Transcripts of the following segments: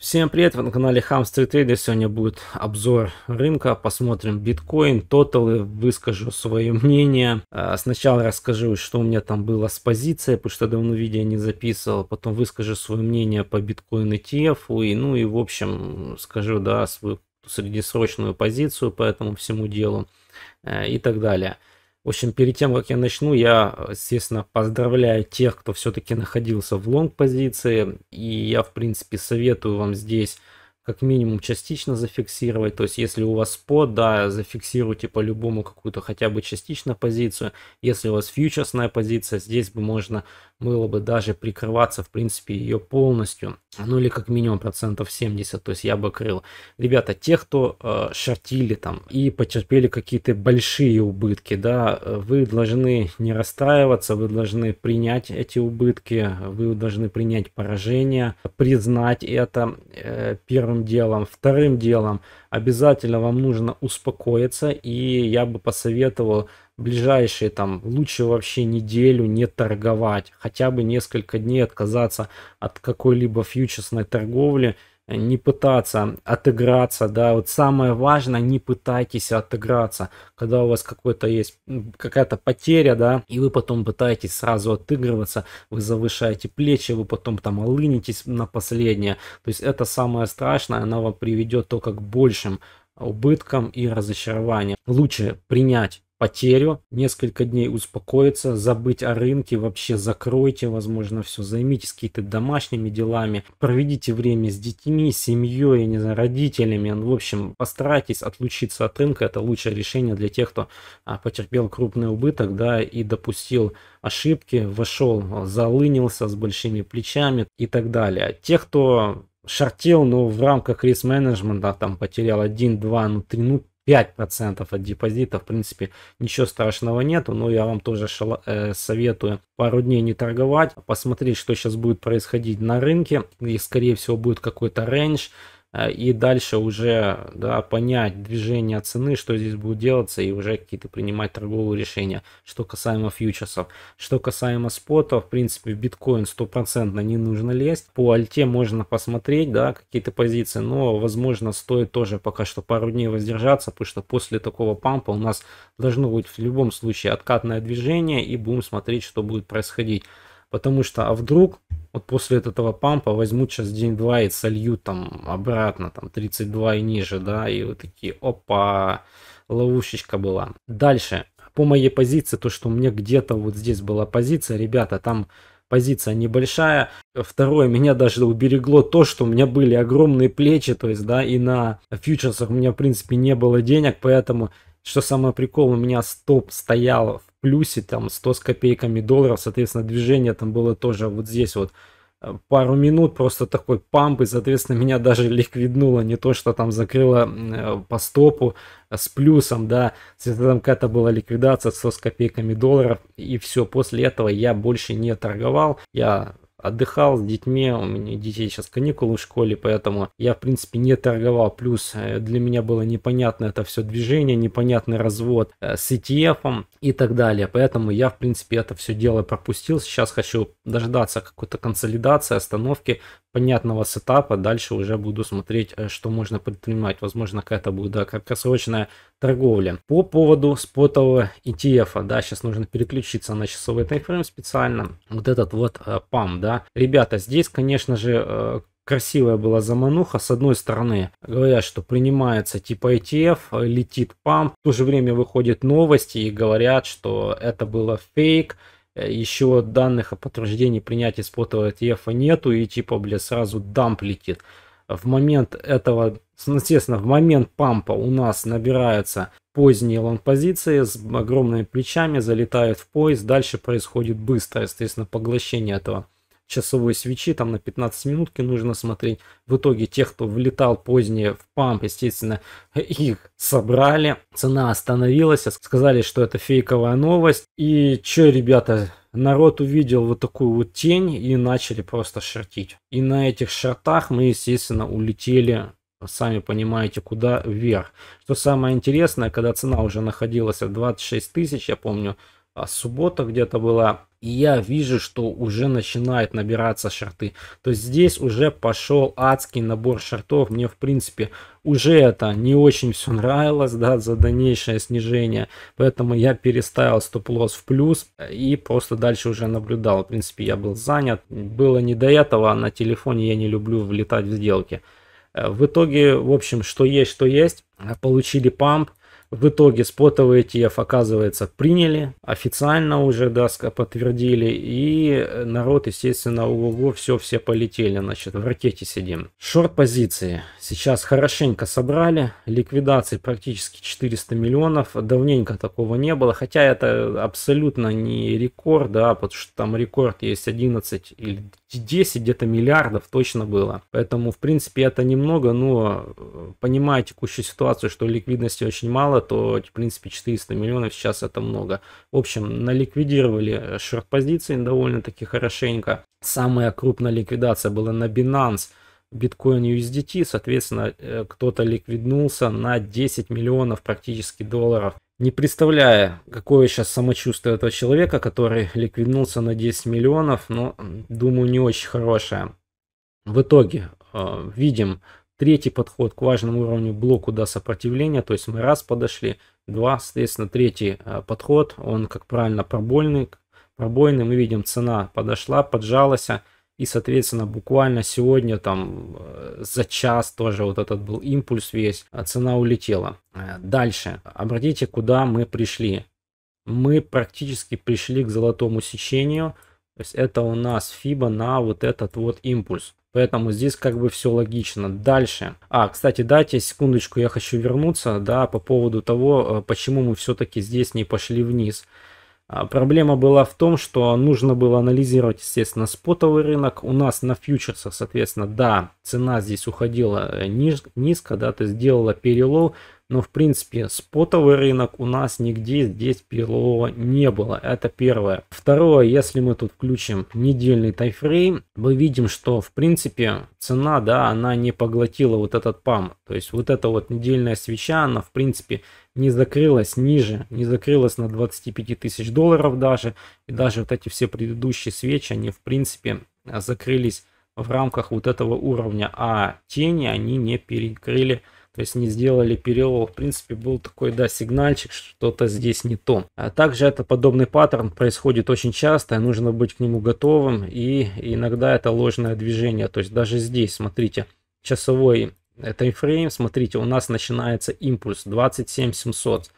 Всем привет, вы на канале Hamster Trader. Сегодня будет обзор рынка, посмотрим биткоин, тоталы, выскажу свое мнение. А, сначала расскажу, что у меня там было с позицией, потому что давно видео не записывал. Потом выскажу свое мнение по биткоин ETF, и, ну и в общем скажу, да, свою среднесрочную позицию по этому всему делу э, и так далее. В общем, перед тем, как я начну, я, естественно, поздравляю тех, кто все-таки находился в лонг-позиции. И я, в принципе, советую вам здесь как минимум частично зафиксировать. То есть, если у вас спот, да, зафиксируйте по-любому какую-то хотя бы частично позицию. Если у вас фьючерсная позиция, здесь бы можно было бы даже прикрываться, в принципе, ее полностью, ну или как минимум процентов 70, то есть я бы крыл. Ребята, те, кто э, шортили там и потерпели какие-то большие убытки, да, э, вы должны не расстраиваться, вы должны принять эти убытки, вы должны принять поражение, признать это э, первым делом. Вторым делом обязательно вам нужно успокоиться, и я бы посоветовал ближайшие там лучше вообще неделю не торговать, хотя бы несколько дней отказаться от какой-либо фьючерсной торговли, э, не пытаться отыграться, да, вот самое важное, не пытайтесь отыграться, когда у вас какой-то есть, какая-то потеря, да, и вы потом пытаетесь сразу отыгрываться, вы завышаете плечи, вы потом там олынитесь на последнее, то есть это самое страшное, оно вам приведет только к большим убыткам и разочарованиям. Лучше принять потерю, несколько дней успокоиться, забыть о рынке, вообще закройте, возможно, все, займитесь какими-то домашними делами, проведите время с детьми, семьей, я не знаю, родителями, ну, в общем, постарайтесь отлучиться от рынка, это лучшее решение для тех, кто а, потерпел крупный убыток, да, и допустил ошибки, вошел, а, залынился с большими плечами и так далее. Те, кто шортил, но в рамках риск менеджмента там потерял 1, 2, ну 3, ну 5% от депозита, в принципе, ничего страшного нету, но я вам тоже шала, э, советую пару дней не торговать, посмотреть, что сейчас будет происходить на рынке, и скорее всего будет какой-то рейндж, Э, и дальше уже да, понять движение цены, что здесь будет делаться, и уже какие-то принимать торговые решения. Что касаемо фьючерсов. Что касаемо спота, в принципе, в биткоин стопроцентно не нужно лезть. По альте можно посмотреть, да, какие-то позиции, но, возможно, стоит тоже пока что пару дней воздержаться, потому что после такого пампа у нас должно быть в любом случае откатное движение, и будем смотреть, что будет происходить. Потому что, а вдруг вот после этого пампа возьмут сейчас день-два и сольют там обратно, там 32 и ниже, да, и вот такие, опа, ловушечка была. Дальше, по моей позиции, то, что у меня где-то вот здесь была позиция, ребята, там позиция небольшая. Второе, меня даже уберегло то, что у меня были огромные плечи, то есть, да, и на фьючерсах у меня, в принципе, не было денег, поэтому, что самое прикол, у меня стоп стоял плюсе, там 100 с копейками долларов, соответственно, движение там было тоже вот здесь вот э, пару минут просто такой памп, и, соответственно, меня даже ликвиднуло, не то, что там закрыло э, по стопу а с плюсом, да, соответственно, там какая-то была ликвидация 100 с копейками долларов, и все, после этого я больше не торговал, я отдыхал с детьми, у меня детей сейчас каникулы в школе, поэтому я, в принципе, не торговал. Плюс э, для меня было непонятно это все движение, непонятный развод э, с ETF и так далее. Поэтому я, в принципе, это все дело пропустил. Сейчас хочу дождаться какой-то консолидации, остановки, понятного сетапа дальше уже буду смотреть, э, что можно предпринимать. Возможно, какая-то будет да, краткосрочная торговля. По поводу спотового ETF, да, сейчас нужно переключиться на часовой таймфрейм специально. Вот этот вот э, пам, да. Ребята, здесь, конечно же, э, красивая была замануха. С одной стороны, говорят, что принимается типа ETF, э, летит пам. В то же время выходят новости и говорят, что это было фейк, еще данных о подтверждении принятия спотового ETF нету, и типа, бля сразу дамп летит. В момент этого, ну, естественно, в момент пампа у нас набираются поздние лонг-позиции с огромными плечами, залетают в поезд, дальше происходит быстро, естественно, поглощение этого часовой свечи, там на 15 минутки нужно смотреть. В итоге тех, кто влетал позднее в памп, естественно, их собрали. Цена остановилась, а сказали, что это фейковая новость. И что, ребята, народ увидел вот такую вот тень и начали просто шортить. И на этих шортах мы, естественно, улетели сами понимаете, куда вверх. Что самое интересное, когда цена уже находилась в 26 тысяч, я помню, а суббота где-то была. И я вижу, что уже начинают набираться шарты. То есть здесь уже пошел адский набор шартов. Мне, в принципе, уже это не очень все нравилось, да, за дальнейшее снижение. Поэтому я переставил стоп-лосс в плюс и просто дальше уже наблюдал. В принципе, я был занят. Было не до этого, а на телефоне я не люблю влетать в сделки. Э, в итоге, в общем, что есть, что есть. Получили памп в итоге спотовый ETF, оказывается, приняли, официально уже доска подтвердили, и э, народ, естественно, ого-го, все, все полетели, значит, в ракете сидим. Шорт позиции. Сейчас хорошенько собрали, ликвидации практически 400 миллионов, давненько такого не было, хотя это абсолютно не рекорд, да, потому что там рекорд есть 11 или 10 где-то миллиардов точно было. Поэтому, в принципе, это немного, но э, понимая текущую ситуацию, что ликвидности очень мало, то, в принципе, 400 миллионов сейчас это много. В общем, наликвидировали шорт-позиции довольно-таки хорошенько. Самая крупная ликвидация была на Binance. Bitcoin USDT, соответственно, э, кто-то ликвиднулся на 10 миллионов практически долларов. Не представляя, какое сейчас самочувствие этого человека, который ликвиднулся на 10 миллионов, но, думаю, не очень хорошее. В итоге э, видим Третий подход к важному уровню блоку до сопротивления, то есть мы раз подошли, два, соответственно, третий э, подход, он, как правильно, пробольный, пробойный, мы видим, цена подошла, поджалась, и, соответственно, буквально сегодня там э, за час тоже вот этот был импульс весь, а цена улетела. Э, дальше, обратите, куда мы пришли. Мы практически пришли к золотому сечению, то есть это у нас FIBA на вот этот вот импульс. Поэтому здесь как бы все логично. Дальше. А, кстати, дайте секундочку, я хочу вернуться, да, по поводу того, э, почему мы все-таки здесь не пошли вниз. А, проблема была в том, что нужно было анализировать, естественно, спотовый рынок. У нас на фьючерсах, соответственно, да, цена здесь уходила э, низ, низко, да, то есть делала перелов, но, ну, в принципе, спотовый рынок у нас нигде здесь перелова не было. Это первое. Второе, если мы тут включим недельный тайфрейм, мы видим, что, в принципе, цена, да, она не поглотила вот этот пам. То есть вот эта вот недельная свеча, она, в принципе, не закрылась ниже, не закрылась на 25 тысяч долларов даже. И даже вот эти все предыдущие свечи, они, в принципе, закрылись в рамках вот этого уровня, а тени они не перекрыли то есть не сделали перевал, В принципе, был такой, да, сигнальчик, что-то здесь не то. А также это подобный паттерн происходит очень часто, и нужно быть к нему готовым. И иногда это ложное движение. То есть даже здесь, смотрите, часовой э, таймфрейм, смотрите, у нас начинается импульс 27700.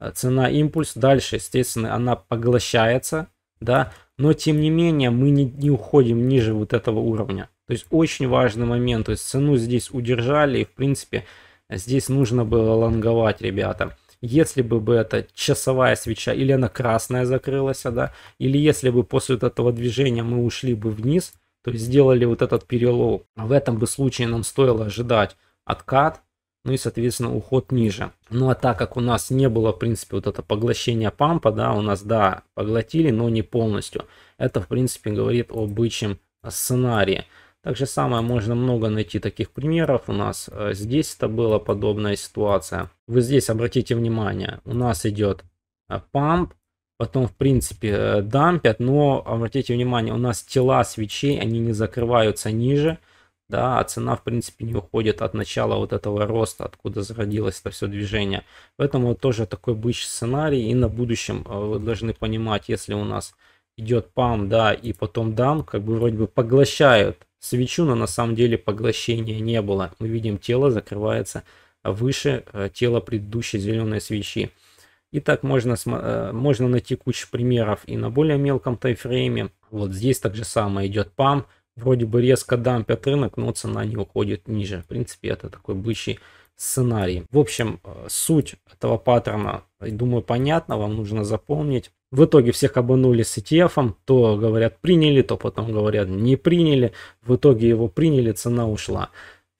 Э, цена импульс, дальше, естественно, она поглощается, да, но тем не менее мы не, не уходим ниже вот этого уровня. То есть очень важный момент, то есть цену здесь удержали и в принципе Здесь нужно было лонговать, ребята. Если бы, бы это часовая свеча, или она красная закрылась, да, или если бы после вот этого движения мы ушли бы вниз, то есть сделали вот этот перелом, в этом бы случае нам стоило ожидать откат, ну и, соответственно, уход ниже. Ну а так как у нас не было, в принципе, вот это поглощение пампа, да, у нас, да, поглотили, но не полностью. Это, в принципе, говорит о бычьем сценарии. Так же самое можно много найти таких примеров. У нас э, здесь это была подобная ситуация. Вы здесь обратите внимание, у нас идет э, памп, потом в принципе э, дампят, но обратите внимание, у нас тела свечей, они не закрываются ниже, да, а цена в принципе не уходит от начала вот этого роста, откуда зародилось это все движение. Поэтому тоже такой бычий сценарий, и на будущем вы должны понимать, если у нас идет пам, да, и потом дам, как бы вроде бы поглощают Свечу, но на самом деле поглощения не было. Мы видим, тело закрывается выше э, тела предыдущей зеленой свечи. И так можно, э, можно найти кучу примеров и на более мелком таймфрейме. Вот здесь так же самое идет пам. Вроде бы резко дампят рынок, но цена не уходит ниже. В принципе, это такой бычий сценарий. В общем, э, суть этого паттерна, думаю, понятна, вам нужно запомнить. В итоге всех обманули с ETF, то говорят приняли, то потом говорят не приняли. В итоге его приняли, цена ушла.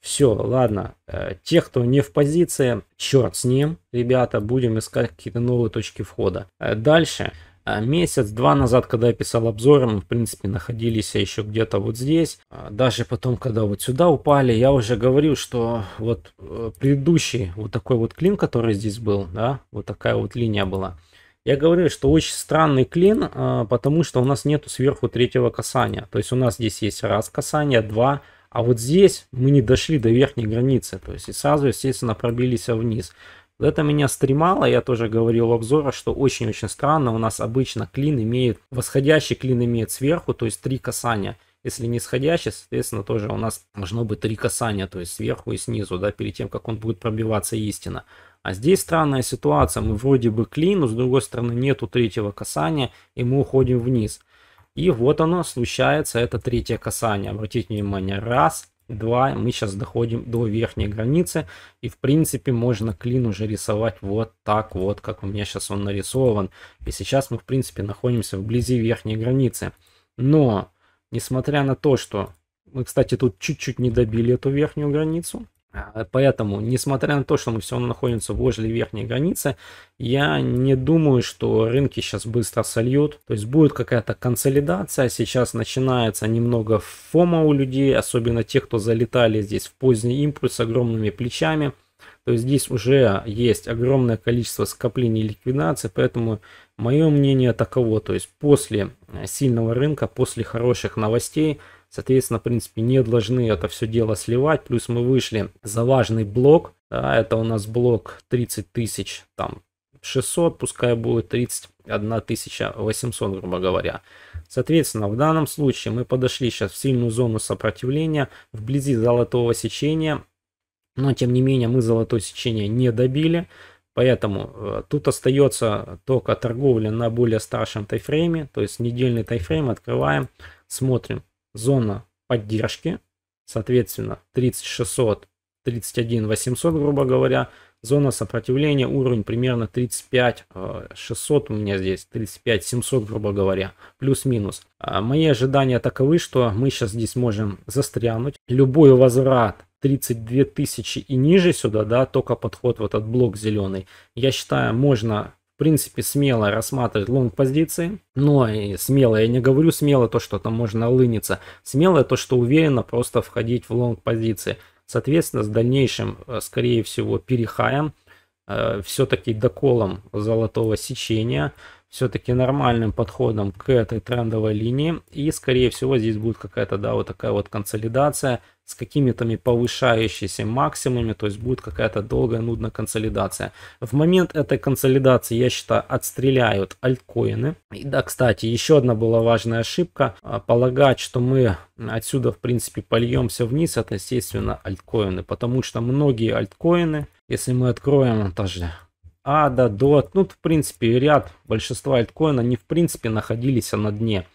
Все, ладно. Э, те, кто не в позиции, черт с ним, ребята, будем искать какие-то новые точки входа. Э, дальше. Э, Месяц-два назад, когда я писал обзор, мы, в принципе, находились еще где-то вот здесь. Даже потом, когда вот сюда упали, я уже говорил, что вот предыдущий вот такой вот клин, который здесь был, да, вот такая вот линия была – я говорю, что очень странный клин, а, потому что у нас нету сверху третьего касания. То есть у нас здесь есть раз касание, два, а вот здесь мы не дошли до верхней границы. То есть и сразу, естественно, пробились вниз. Это меня стремало, я тоже говорил в обзорах, что очень-очень странно, у нас обычно клин имеет, восходящий клин имеет сверху, то есть три касания. Если нисходящий, соответственно, тоже у нас должно быть три касания, то есть сверху и снизу, да, перед тем, как он будет пробиваться истина. А здесь странная ситуация. Мы вроде бы клин, но с другой стороны нету третьего касания, и мы уходим вниз. И вот оно случается, это третье касание. Обратите внимание, раз, два, мы сейчас доходим до верхней границы. И в принципе можно клин уже рисовать вот так вот, как у меня сейчас он нарисован. И сейчас мы в принципе находимся вблизи верхней границы. Но, несмотря на то, что мы, кстати, тут чуть-чуть не добили эту верхнюю границу, а, поэтому, несмотря на то, что мы все равно находимся возле верхней границы, я не думаю, что рынки сейчас быстро сольют. То есть будет какая-то консолидация. Сейчас начинается немного фома у людей, особенно тех, кто залетали здесь в поздний импульс с огромными плечами. То есть здесь уже есть огромное количество скоплений ликвидации. поэтому мое мнение таково. То есть после э, сильного рынка, после хороших новостей – Соответственно, в принципе, не должны это все дело сливать. Плюс мы вышли за важный блок. Да, это у нас блок 30 тысяч, там 600, пускай будет 31 800, грубо говоря. Соответственно, в данном случае мы подошли сейчас в сильную зону сопротивления, вблизи золотого сечения. Но, тем не менее, мы золотое сечение не добили. Поэтому э, тут остается только торговля на более старшем тайфрейме, то есть недельный тайфрейм открываем, смотрим зона поддержки, соответственно 3600, 31 800, грубо говоря, зона сопротивления, уровень примерно 35 600 э, у меня здесь, 35 700, грубо говоря, плюс-минус. А мои ожидания таковы, что мы сейчас здесь можем застрянуть. Любой возврат 32 тысячи и ниже сюда, да, только подход вот этот блок зеленый. Я считаю, можно в принципе, смело рассматривать лонг-позиции, но и смело, я не говорю смело то, что там можно лыниться, смело то, что уверенно просто входить в лонг-позиции. Соответственно, с дальнейшим, э, скорее всего, перехаем, э, все-таки доколом золотого сечения, все-таки нормальным подходом к этой трендовой линии. И, скорее всего, здесь будет какая-то, да, вот такая вот консолидация, с какими-то повышающимися максимумами, то есть будет какая-то долгая, нудная консолидация. В момент этой консолидации, я считаю, отстреляют альткоины. И да, кстати, еще одна была важная ошибка, а, полагать, что мы отсюда, в принципе, польемся вниз, это, естественно, альткоины, потому что многие альткоины, если мы откроем даже ADA, DOT, ну, в принципе, ряд, большинства альткоина, они, в принципе, находились на дне.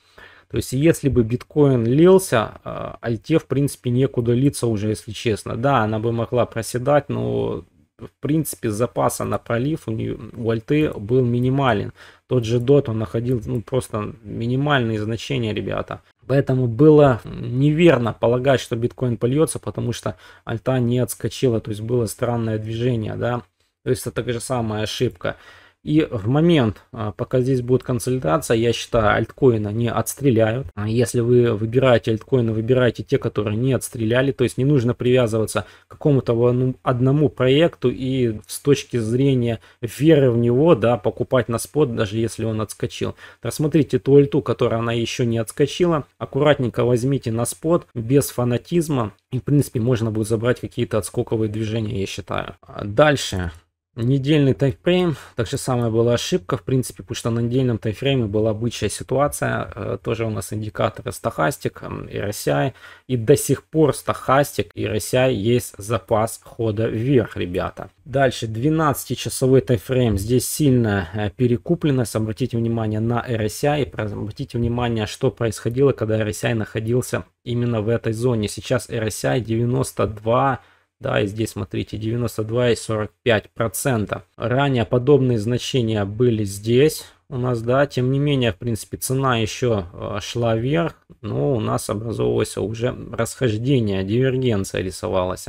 То есть, если бы биткоин лился, а, альте, в принципе, некуда литься уже, если честно. Да, она бы могла проседать, но, в принципе, запаса на пролив у, нее, у альты был минимален. Тот же дот, он находил, ну, просто минимальные значения, ребята. Поэтому было неверно полагать, что биткоин польется, потому что альта не отскочила, то есть было странное движение, да. То есть это такая же самая ошибка. И в момент, а, пока здесь будет консолидация, я считаю, альткоина не отстреляют. А если вы выбираете альткоины, выбирайте те, которые не отстреляли. То есть не нужно привязываться к какому-то одному проекту и с точки зрения веры в него, да, покупать на спот, даже если он отскочил. Рассмотрите ту альту, которая она еще не отскочила. Аккуратненько возьмите на спот, без фанатизма. И, в принципе, можно будет забрать какие-то отскоковые движения, я считаю. А дальше недельный таймфрейм. Так же самое была ошибка, в принципе, потому что на недельном таймфрейме была обычная ситуация. Э, тоже у нас индикаторы стахастик и RSI. И до сих пор стахастик и RSI есть запас хода вверх, ребята. Дальше 12-часовой таймфрейм. Здесь сильно э, перекупленность. Обратите внимание на RSI. И обратите внимание, что происходило, когда RSI находился именно в этой зоне. Сейчас RSI 92 да, и здесь, смотрите, 92,45%. Ранее подобные значения были здесь у нас, да. Тем не менее, в принципе, цена еще э, шла вверх, но у нас образовывалось уже расхождение, дивергенция рисовалась.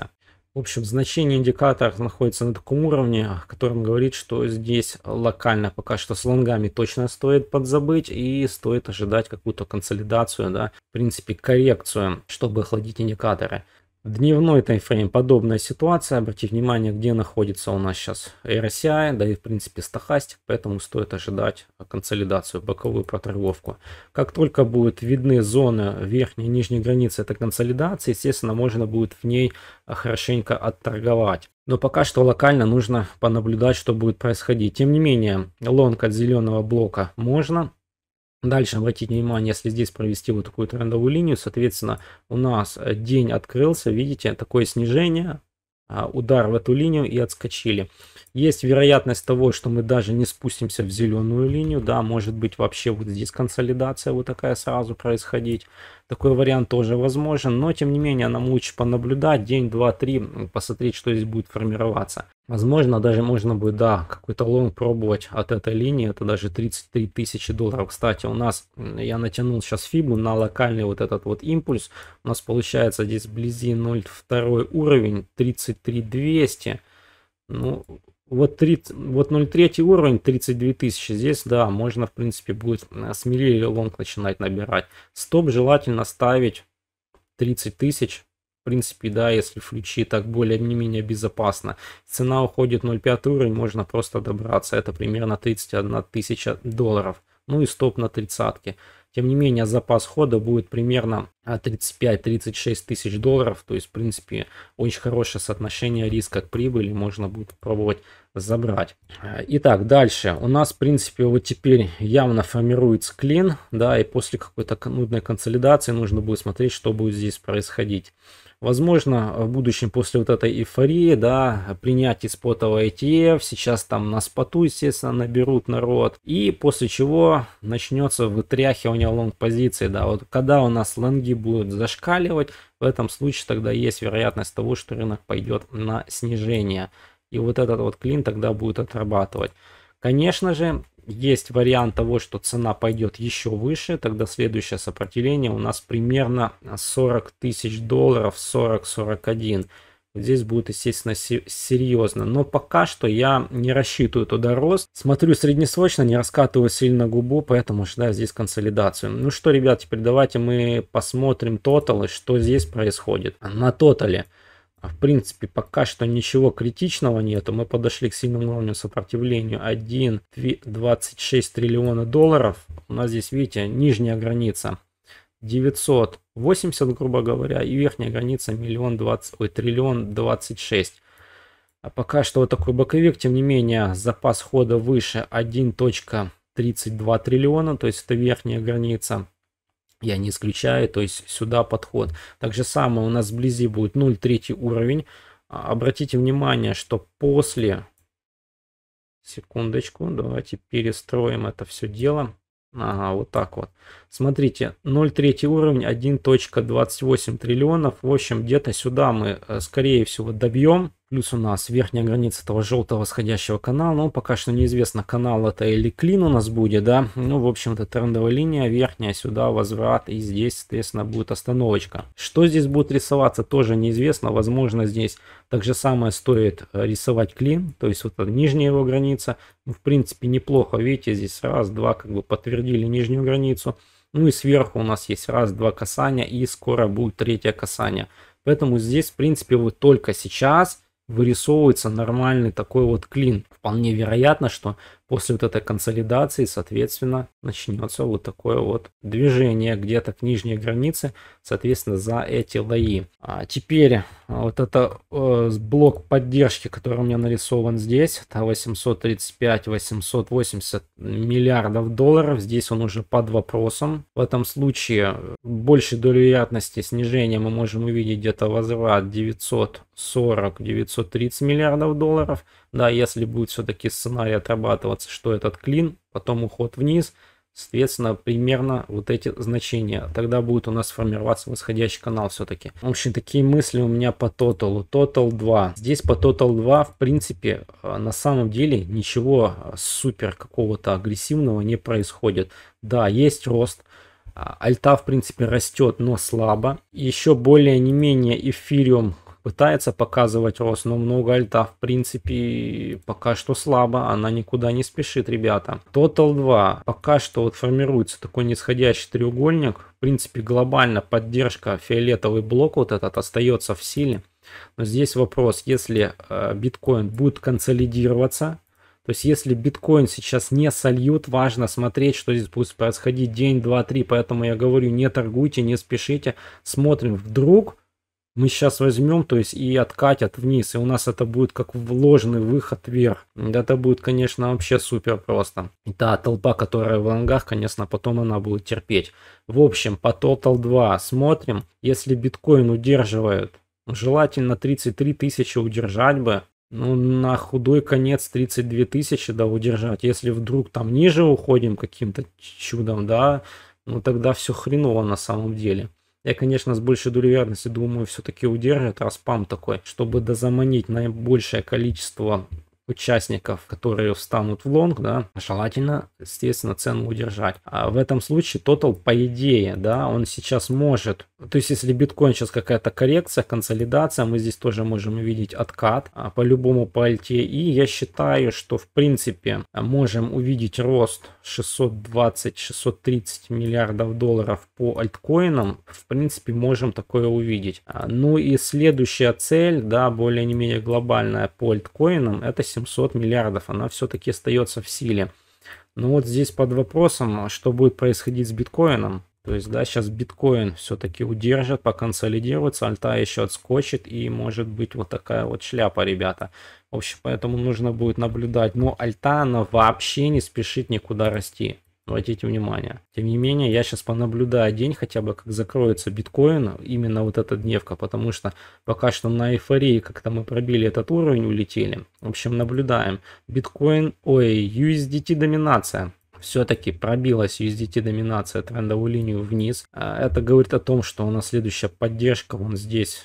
В общем, значение индикаторов находится на таком уровне, о котором говорит, что здесь локально пока что с лонгами точно стоит подзабыть и стоит ожидать какую-то консолидацию, да, в принципе коррекцию, чтобы охладить индикаторы. Дневной таймфрейм подобная ситуация. Обратите внимание, где находится у нас сейчас RSI, да и в принципе стахастик, поэтому стоит ожидать консолидацию, боковую проторговку. Как только будут видны зоны верхней и нижней границы этой консолидации, естественно, можно будет в ней хорошенько отторговать. Но пока что локально нужно понаблюдать, что будет происходить. Тем не менее, лонг от зеленого блока можно, Дальше обратите внимание, если здесь провести вот такую трендовую линию, соответственно, у нас э, день открылся, видите, такое снижение, а, удар в эту линию и отскочили. Есть вероятность того, что мы даже не спустимся в зеленую линию, да, может быть вообще вот здесь консолидация вот такая сразу происходить. Такой вариант тоже возможен, но тем не менее нам лучше понаблюдать день, два, три, посмотреть, что здесь будет формироваться. Возможно, даже можно будет, да, какой-то лонг пробовать от этой линии, это даже 33 тысячи долларов. Кстати, у нас, я натянул сейчас фибу на локальный вот этот вот импульс, у нас получается здесь вблизи 0,2 уровень, 33 200. Ну, вот, 30, вот 0,3 уровень, 32 тысячи. Здесь, да, можно, в принципе, будет э, смелее лонг начинать набирать. Стоп желательно ставить 30 тысяч. В принципе, да, если флючи, так более-менее не безопасно. Цена уходит 0,5 уровень, можно просто добраться. Это примерно 31 тысяча долларов. Ну и стоп на тридцатке. Тем не менее, запас хода будет примерно 35-36 а, тысяч долларов. То есть, в принципе, очень хорошее соотношение риска к прибыли. Можно будет попробовать забрать. А, итак, дальше. У нас, в принципе, вот теперь явно формируется клин. Да, и после какой-то нудной консолидации нужно будет смотреть, что будет здесь происходить. Возможно, в будущем после вот этой эйфории, да, принятие спотового ETF, сейчас там на споту, естественно, наберут народ. И после чего начнется вытряхивание лонг-позиций, да. Вот когда у нас лонги будут зашкаливать, в этом случае тогда есть вероятность того, что рынок пойдет на снижение. И вот этот вот клин тогда будет отрабатывать. Конечно же, есть вариант того, что цена пойдет еще выше, тогда следующее сопротивление у нас примерно 40 тысяч долларов, 40-41. Здесь будет, естественно, серьезно. Но пока что я не рассчитываю туда рост. Смотрю среднесрочно, не раскатываю сильно губу, поэтому ждаю здесь консолидацию. Ну что, ребят, теперь давайте мы посмотрим тоталы, что здесь происходит. На тотале. А, в принципе, пока что ничего критичного нету. Мы подошли к сильному уровню сопротивления 1,26 триллиона долларов. У нас здесь, видите, нижняя граница 980, грубо говоря, и верхняя граница миллион 20, ой, триллион 26. А пока что вот такой боковик, тем не менее, запас хода выше 1.32 триллиона, то есть это верхняя граница. Я не исключаю, то есть сюда подход. Так же самое у нас вблизи будет 0,3 уровень. А, обратите внимание, что после... Секундочку, давайте перестроим это все дело. Ага, вот так вот. Смотрите, 0,3 уровень, 1.28 триллионов. В общем, где-то сюда мы, э, скорее всего, добьем. Плюс у нас верхняя граница этого желтого сходящего канала. но ну, пока что неизвестно, канал это или клин у нас будет, да. Ну, в общем-то, трендовая линия верхняя, сюда возврат, и здесь, соответственно, будет остановочка. Что здесь будет рисоваться, тоже неизвестно. Возможно, здесь так же самое стоит э, рисовать клин, то есть вот нижняя его граница. Ну, в принципе, неплохо, видите, здесь раз, два, как бы подтвердили нижнюю границу. Ну и сверху у нас есть раз, два касания и скоро будет третье касание. Поэтому здесь, в принципе, вот только сейчас вырисовывается нормальный такой вот клин. Вполне вероятно, что после вот этой консолидации, соответственно, начнется вот такое вот движение где-то к нижней границе, соответственно, за эти лои. А теперь а, вот это э, блок поддержки, который у меня нарисован здесь, это 835-880 миллиардов долларов, здесь он уже под вопросом. В этом случае э, большей долей вероятности снижения мы можем увидеть где-то возврат 940-930 миллиардов долларов, да, если будет все-таки сценарий отрабатываться, что этот клин, потом уход вниз, соответственно, примерно вот эти значения. Тогда будет у нас формироваться восходящий канал все-таки. В общем, такие мысли у меня по тоталу. Total 2. Здесь по Total 2, в принципе, э, на самом деле ничего э, супер какого-то агрессивного не происходит. Да, есть рост. Э, альта, в принципе, растет, но слабо. Еще более не менее эфириум пытается показывать рост, но много альта, в принципе, пока что слабо, она никуда не спешит, ребята. Total 2, пока что вот формируется такой нисходящий треугольник, в принципе, глобально поддержка, фиолетовый блок вот этот остается в силе. Но здесь вопрос, если э, биткоин будет консолидироваться, то есть если биткоин сейчас не сольют, важно смотреть, что здесь будет происходить день, два, три. Поэтому я говорю, не торгуйте, не спешите. Смотрим, вдруг мы сейчас возьмем, то есть и откатят вниз, и у нас это будет как вложенный выход вверх. Это будет, конечно, вообще супер просто. И та толпа, которая в лонгах, конечно, потом она будет терпеть. В общем, по Total 2 смотрим, если биткоин удерживает, желательно 33 тысячи удержать бы, ну, на худой конец 32 тысячи, да, удержать. Если вдруг там ниже уходим каким-то чудом, да, ну тогда все хреново на самом деле. Я, конечно, с большей долей верности думаю, все-таки удержит распам такой, чтобы дозаманить наибольшее количество участников, которые встанут в лонг, да, желательно, естественно, цену удержать. А в этом случае тотал, по идее, да, он сейчас может то есть, если биткоин сейчас какая-то коррекция, консолидация, мы здесь тоже можем увидеть откат а, по любому по альте. И я считаю, что в принципе можем увидеть рост 620-630 миллиардов долларов по альткоинам. В принципе, можем такое увидеть. А, ну и следующая цель, да, более не менее глобальная по альткоинам, это 700 миллиардов. Она все-таки остается в силе. Но ну вот здесь под вопросом, что будет происходить с биткоином. То есть, да, сейчас биткоин все-таки удержит, поконсолидируется, альта еще отскочит, и может быть вот такая вот шляпа, ребята. В общем, поэтому нужно будет наблюдать. Но альта, она вообще не спешит никуда расти. Обратите внимание. Тем не менее, я сейчас понаблюдаю день хотя бы, как закроется биткоин, именно вот эта дневка, потому что пока что на эйфории как-то мы пробили этот уровень, улетели. В общем, наблюдаем. Биткоин, ой, USDT доминация все-таки пробилась USDT-доминация трендовую линию вниз. А, это говорит о том, что у нас следующая поддержка вон здесь.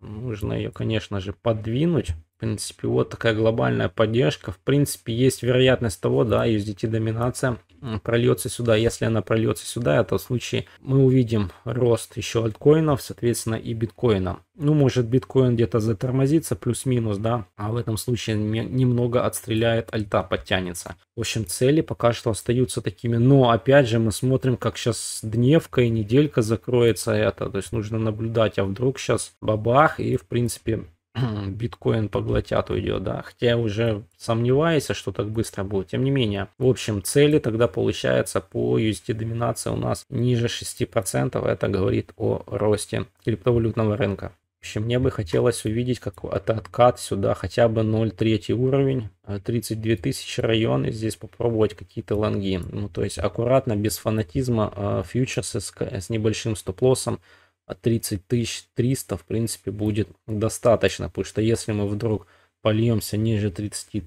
Нужно ее, конечно же, подвинуть принципе, вот такая глобальная поддержка. В принципе, есть вероятность того, да, USDT-доминация прольется сюда. Если она прольется сюда, это в случае мы увидим рост еще альткоинов, соответственно, и биткоина. Ну, может, биткоин где-то затормозится, плюс-минус, да, а в этом случае немного отстреляет альта, подтянется. В общем, цели пока что остаются такими. Но, опять же, мы смотрим, как сейчас дневка и неделька закроется это. То есть нужно наблюдать, а вдруг сейчас бабах и, в принципе, биткоин поглотят, уйдет, да. Хотя уже сомневаюсь, что так быстро будет. Тем не менее, в общем, цели тогда получается по UST доминации у нас ниже 6%. Это говорит о росте криптовалютного рынка. В общем, мне бы хотелось увидеть как это откат сюда, хотя бы 0,3 уровень, 32 э, тысячи район, и здесь попробовать какие-то лонги. Ну, то есть аккуратно, без фанатизма, э, фьючерсы с небольшим стоп-лоссом, 30 а 300, в принципе, будет достаточно. Потому что если мы вдруг польемся ниже 30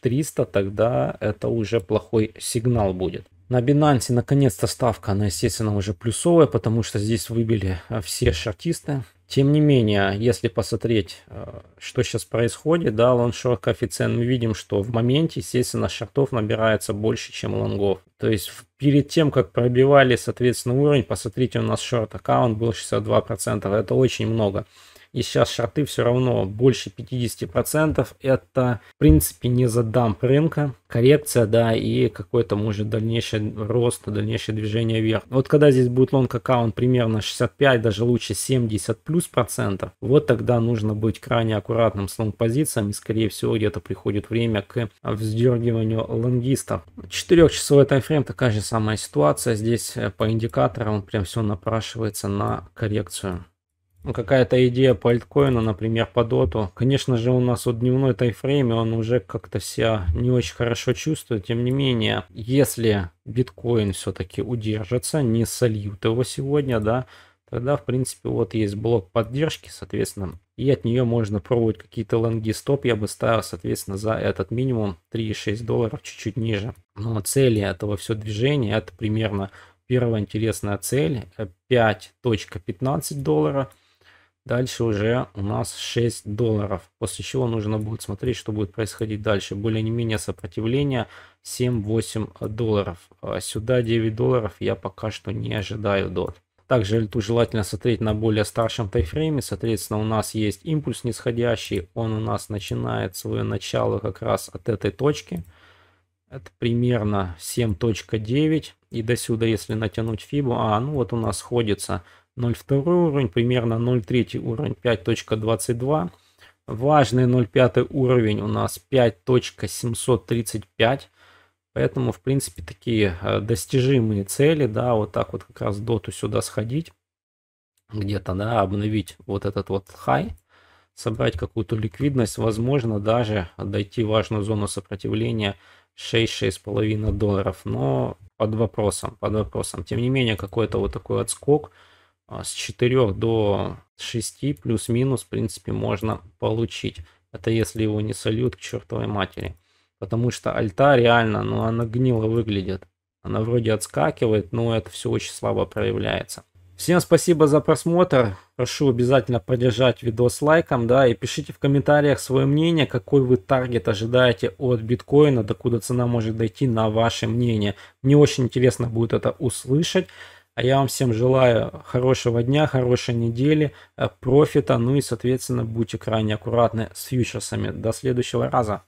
300, тогда это уже плохой сигнал будет. На Binance наконец-то ставка, она, естественно, уже плюсовая, потому что здесь выбили э, все шортисты. Тем не менее, если посмотреть, э, что сейчас происходит, да, лоншор коэффициент, мы видим, что в моменте, естественно, шортов набирается больше, чем лонгов. То есть перед тем, как пробивали, соответственно, уровень, посмотрите, у нас шорт аккаунт был 62%, это очень много. И сейчас шорты все равно больше 50%. Это, в принципе, не задамп рынка. Коррекция, да, и какой-то, может, дальнейший рост, дальнейшее движение вверх. Вот когда здесь будет лонг аккаунт примерно 65, даже лучше 70 плюс процентов, вот тогда нужно быть крайне аккуратным с лонг позициями. Скорее всего, где-то приходит время к вздергиванию лонгистов. 4-часовой таймфрейм такая же самая ситуация. Здесь э, по индикаторам прям все напрашивается на коррекцию. Ну, какая-то идея по альткоину, например, по доту. Конечно же, у нас вот дневной таймфрейм, и он уже как-то себя не очень хорошо чувствует. Тем не менее, если биткоин все-таки удержится, не сольют его сегодня, да, тогда, в принципе, вот есть блок поддержки, соответственно, и от нее можно пробовать какие-то лонги стоп. Я бы ставил, соответственно, за этот минимум 3,6 долларов чуть-чуть ниже. Но цели этого все движения, это примерно первая интересная цель 5.15 доллара – Дальше уже у нас 6 долларов, после чего нужно будет смотреть, что будет происходить дальше. Более не менее сопротивление 7-8 долларов. А сюда 9 долларов я пока что не ожидаю дот. Также альту желательно смотреть на более старшем тайфрейме. Соответственно, у нас есть импульс нисходящий. Он у нас начинает свое начало как раз от этой точки. Это примерно 7.9. И до сюда, если натянуть фибу, а, ну вот у нас сходится 0,2 уровень, примерно 0,3 уровень 5.22. Важный 0,5 уровень у нас 5.735. Поэтому, в принципе, такие э, достижимые цели, да, вот так вот как раз доту сюда сходить, где-то, да, обновить вот этот вот хай, собрать какую-то ликвидность, возможно, даже дойти важную зону сопротивления 6-6,5 долларов, но под вопросом, под вопросом. Тем не менее, какой-то вот такой отскок – а, с 4 до 6 плюс-минус, в принципе, можно получить. Это если его не сольют к чертовой матери. Потому что альта реально, ну она гнило выглядит. Она вроде отскакивает, но это все очень слабо проявляется. Всем спасибо за просмотр. Прошу обязательно поддержать видос лайком, да, и пишите в комментариях свое мнение, какой вы таргет ожидаете от биткоина, докуда цена может дойти на ваше мнение. Мне очень интересно будет это услышать. А я вам всем желаю хорошего дня, хорошей недели, э, профита, ну и, соответственно, будьте крайне аккуратны с фьючерсами. До следующего раза.